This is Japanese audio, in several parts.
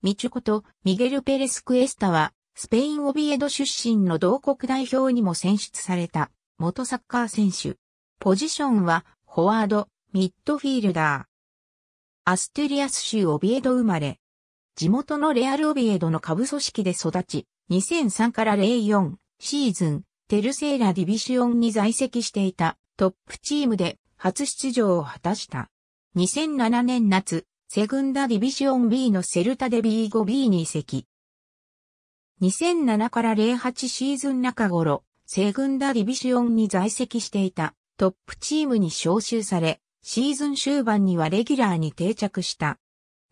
ミチュコとミゲル・ペレス・クエスタは、スペイン・オビエド出身の同国代表にも選出された、元サッカー選手。ポジションは、フォワード、ミッドフィールダー。アステリアス州オビエド生まれ。地元のレアル・オビエドの下部組織で育ち、2003から04シーズン、テルセーラ・ディビシオンに在籍していたトップチームで初出場を果たした。2007年夏、セグンダディビシオン B のセルタデビーゴ B に移籍。2007から08シーズン中頃、セグンダディビシオンに在籍していたトップチームに招集され、シーズン終盤にはレギュラーに定着した。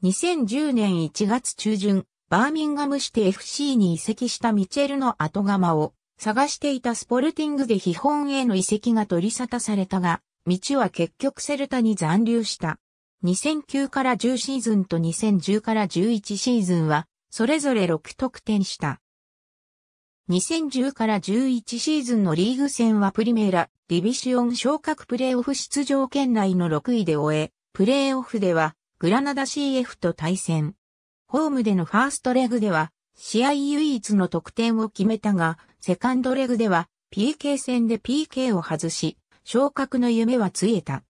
2010年1月中旬、バーミンガムシテ FC に移籍したミチェルの後釜を探していたスポルティングで秘本への移籍が取り沙汰されたが、道は結局セルタに残留した。2009から10シーズンと2010から11シーズンは、それぞれ6得点した。2010から11シーズンのリーグ戦はプリメーラ、ディビシオン昇格プレーオフ出場圏内の6位で終え、プレーオフでは、グラナダ CF と対戦。ホームでのファーストレグでは、試合唯一の得点を決めたが、セカンドレグでは、PK 戦で PK を外し、昇格の夢はついえた。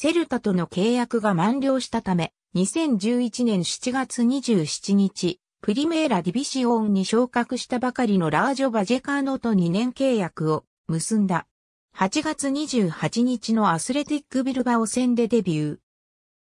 セルタとの契約が満了したため、2011年7月27日、プリメーラディビシオンに昇格したばかりのラージョ・バジェカーノと2年契約を結んだ。8月28日のアスレティックビルバオ戦でデビュー。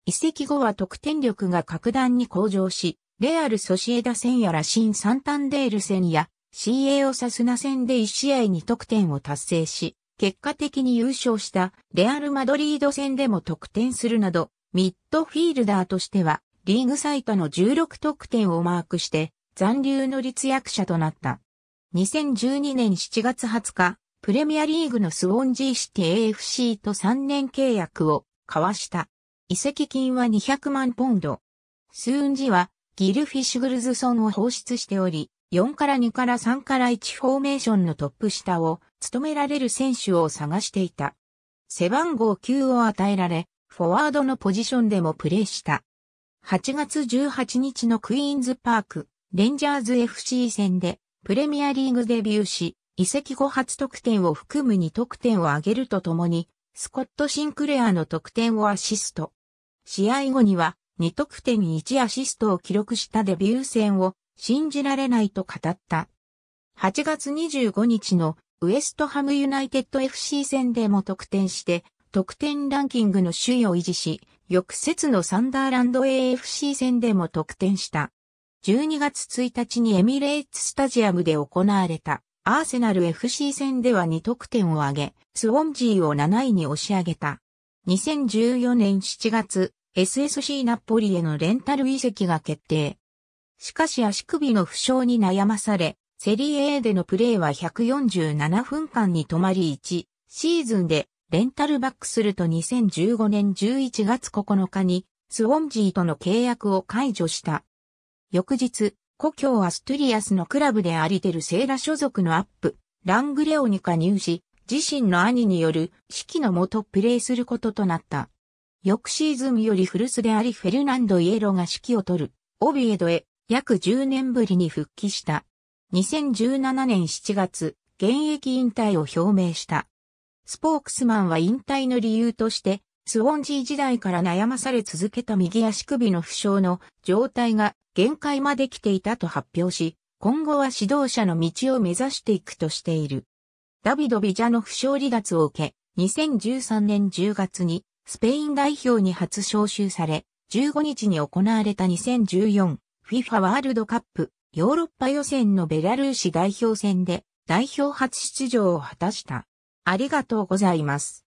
移籍後は得点力が格段に向上し、レアル・ソシエダ戦やラシン・サンタンデール戦や CA オサスナ戦で1試合に得点を達成し、結果的に優勝したレアル・マドリード戦でも得点するなど、ミッドフィールダーとしては、リーグ最多の16得点をマークして、残留の立役者となった。2012年7月20日、プレミアリーグのスウォンジーシティ AFC と3年契約を交わした。移籍金は200万ポンド。スウンジはギルフィッシュグルズソンを放出しており、4から2から3から1フォーメーションのトップ下を務められる選手を探していた。背番号9を与えられ、フォワードのポジションでもプレーした。8月18日のクイーンズパーク、レンジャーズ FC 戦で、プレミアリーグデビューし、移籍後初得点を含む2得点を挙げるとともに、スコット・シンクレアの得点をアシスト。試合後には、2得点1アシストを記録したデビュー戦を信じられないと語った。8月25日のウエストハムユナイテッド FC 戦でも得点して、得点ランキングの首位を維持し、翌節のサンダーランド AFC 戦でも得点した。12月1日にエミレーツスタジアムで行われたアーセナル FC 戦では2得点を挙げ、スウォンジーを7位に押し上げた。2014年7月、SSC ナポリへのレンタル移籍が決定。しかし足首の負傷に悩まされ、セリエ A でのプレーは147分間に止まり1シーズンでレンタルバックすると2015年11月9日にスウォンジーとの契約を解除した。翌日、故郷アストゥリアスのクラブでありてるセーラ所属のアップ、ラングレオに加入し、自身の兄による指揮のもとプレーすることとなった。翌シーズンより古巣でありフェルナンド・イエロが指揮を取る、オビエドへ約10年ぶりに復帰した。2017年7月、現役引退を表明した。スポークスマンは引退の理由として、スウォンジー時代から悩まされ続けた右足首の負傷の状態が限界まで来ていたと発表し、今後は指導者の道を目指していくとしている。ダビド・ビジャの負傷離脱を受け、2013年10月にスペイン代表に初招集され、15日に行われた2014 FIFA ワールドカップヨーロッパ予選のベラルーシ代表戦で代表初出場を果たした。ありがとうございます。